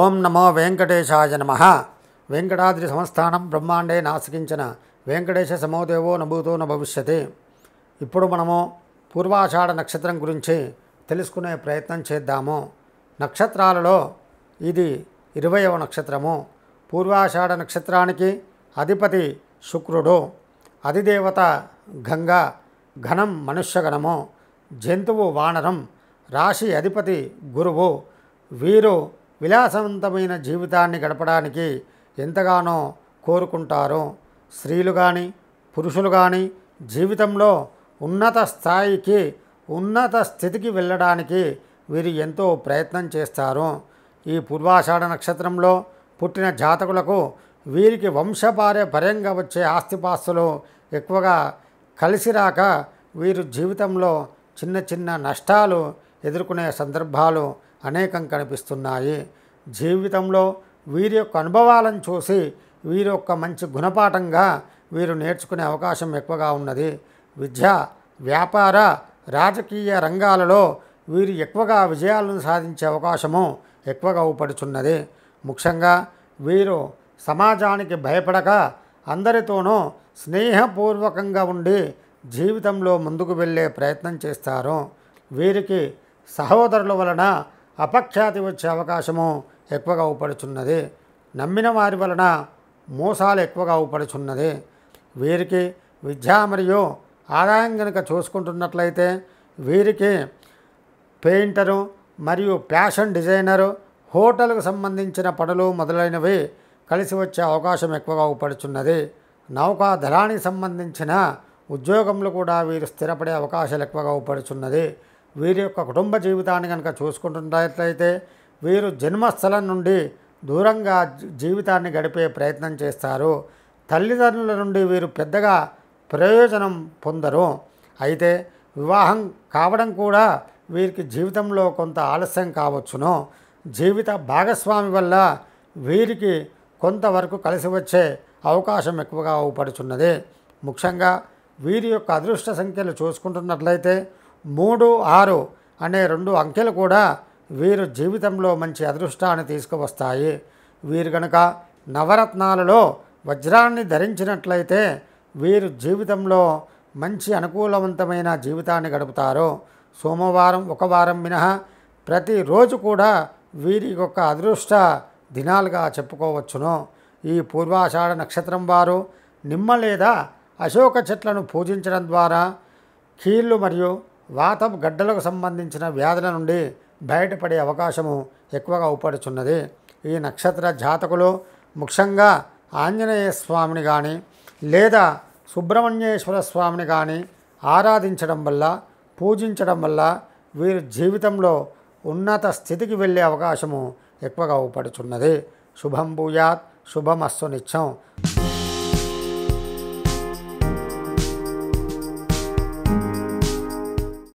ఓం నమో వెంకటేశాయ నమ వెంకటాద్రి సంస్థానం బ్రహ్మాండే నాశకించిన వెంకటేశ సమోదేవో నభూతో నభవిష్యతి ఇప్పుడు మనము పూర్వాషాఢ నక్షత్రం గురించి తెలుసుకునే ప్రయత్నం చేద్దాము నక్షత్రాలలో ఇది ఇరవయవ నక్షత్రము పూర్వాషాఢ నక్షత్రానికి అధిపతి శుక్రుడు అధిదేవత గంగా ఘనం మనుష్యగణము జంతువు వానరం రాశి అధిపతి గురువు వీరు విలాసవంతమైన జీవితాన్ని గడపడానికి ఎంతగానో కోరుకుంటారు స్త్రీలు కానీ పురుషులు కానీ జీవితంలో ఉన్నత స్థాయికి ఉన్నత స్థితికి వెళ్ళడానికి వీరు ఎంతో ప్రయత్నం చేస్తారు ఈ పూర్వాషాఢ నక్షత్రంలో పుట్టిన జాతకులకు వీరికి పరంగా వచ్చే ఆస్తిపాస్తులు ఎక్కువగా కలిసిరాక వీరు జీవితంలో చిన్న చిన్న నష్టాలు ఎదుర్కొనే సందర్భాలు అనేకం కనిపిస్తున్నాయి జీవితంలో వీరి యొక్క అనుభవాలను చూసి వీరి యొక్క మంచి గుణపాఠంగా వీరు నేర్చుకునే అవకాశం ఎక్కువగా ఉన్నది విద్య వ్యాపార రాజకీయ రంగాలలో వీరు ఎక్కువగా విజయాలను సాధించే అవకాశము ఎక్కువగా ఊపడుచున్నది ముఖ్యంగా వీరు సమాజానికి భయపడక అందరితోనూ స్నేహపూర్వకంగా ఉండి జీవితంలో ముందుకు వెళ్ళే ప్రయత్నం చేస్తారు వీరికి సహోదరుల వలన అపఖ్యాతి వచ్చే అవకాశము ఎక్కువగా అవుపడుచున్నది నమ్మిన వారి వలన మోసాలు ఎక్కువగా అవుపడుచున్నది వీరికి విద్య మరియు ఆదాయం కనుక చూసుకుంటున్నట్లయితే వీరికి పెయింటరు మరియు ఫ్యాషన్ డిజైనరు హోటల్కు సంబంధించిన పనులు మొదలైనవి కలిసి వచ్చే అవకాశం ఎక్కువగా అవుపడుచున్నది నౌకా దళానికి సంబంధించిన ఉద్యోగంలో కూడా వీరు స్థిరపడే అవకాశాలు ఎక్కువగా అవుపడుచున్నది వీరి యొక్క కుటుంబ జీవితాన్ని కనుక చూసుకుంటున్నట్లయితే వీరు జన్మస్థలం నుండి దూరంగా జీవితాన్ని గడిపే ప్రయత్నం చేస్తారు తల్లిదండ్రుల నుండి వీరు పెద్దగా ప్రయోజనం పొందరు అయితే వివాహం కావడం కూడా వీరికి జీవితంలో కొంత ఆలస్యం కావచ్చును జీవిత భాగస్వామి వల్ల వీరికి కొంతవరకు కలిసి వచ్చే అవకాశం ఎక్కువగా అవుపడుచున్నది ముఖ్యంగా వీరి యొక్క అదృష్ట సంఖ్యలు చూసుకుంటున్నట్లయితే మూడు ఆరు అనే రెండు అంకెలు కూడా వీరు జీవితంలో మంచి అదృష్టాన్ని తీసుకువస్తాయి వీరు గనక నవరత్నాలలో వజ్రాన్ని ధరించినట్లయితే వీరు జీవితంలో మంచి అనుకూలవంతమైన జీవితాన్ని గడుపుతారు సోమవారం ఒక వారం మినహా ప్రతిరోజు కూడా వీరి యొక్క అదృష్ట దినాలుగా చెప్పుకోవచ్చును ఈ పూర్వాషాఢ నక్షత్రం వారు నిమ్మ లేదా అశోక చెట్లను పూజించడం ద్వారా కీళ్ళు మరియు వాతం గడ్డలకు సంబంధించిన వ్యాధుల నుండి బయటపడే అవకాశము ఎక్కువగా ఊపడుచున్నది ఈ నక్షత్ర జాతకులు ముఖ్యంగా ఆంజనేయ స్వామిని కానీ లేదా సుబ్రహ్మణ్యేశ్వర స్వామిని కానీ ఆరాధించడం వల్ల పూజించడం వల్ల వీరి జీవితంలో ఉన్నత స్థితికి వెళ్ళే అవకాశము ఎక్కువగా ఊపడుచున్నది శుభం భూయాత్ శుభమస్సు నిత్యం